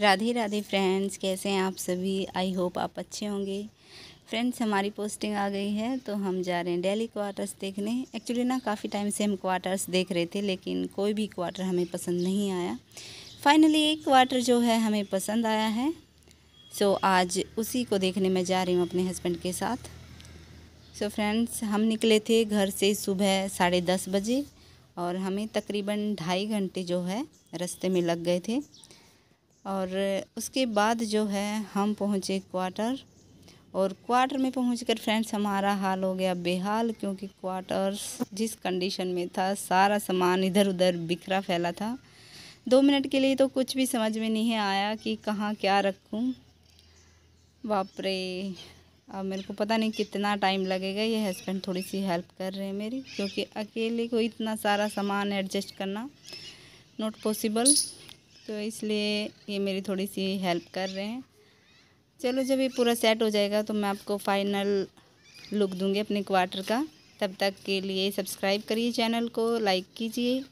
Radhe Radhe friends कैसे हैं आप सभी आई होप आप अच्छे होंगे फ्रेंड्स हमारी पोस्टिंग आ गई है तो हम जा रहे हैं डेली क्वार्टर्स देखने एक्चुअली ना काफ़ी टाइम से हम क्वार्टर्स देख रहे थे लेकिन कोई भी क्वार्टर हमें पसंद नहीं आया फाइनली एक क्वार्टर जो है हमें पसंद आया है सो so, आज उसी को देखने में जा रही हूँ अपने हस्बैंड के साथ सो so, फ्रेंड्स हम निकले थे घर से सुबह साढ़े दस बजे और हमें तकरीबन ढाई घंटे जो है रस्ते में लग गए थे और उसके बाद जो है हम पहुँचे क्वार्टर और क्वार्टर में पहुंचकर फ्रेंड्स हमारा हाल हो गया बेहाल क्योंकि क्वार्टर्स जिस कंडीशन में था सारा सामान इधर उधर बिखरा फैला था दो मिनट के लिए तो कुछ भी समझ में नहीं आया कि कहाँ क्या रखूँ बापरे अब मेरे को पता नहीं कितना टाइम लगेगा ये हस्बैंड थोड़ी सी हेल्प कर रहे हैं मेरी क्योंकि अकेले को इतना सारा सामान एडजस्ट करना नॉट पॉसिबल तो इसलिए ये मेरी थोड़ी सी हेल्प कर रहे हैं चलो जब ये पूरा सेट हो जाएगा तो मैं आपको फाइनल लुक दूंगी अपने क्वार्टर का तब तक के लिए सब्सक्राइब करिए चैनल को लाइक कीजिए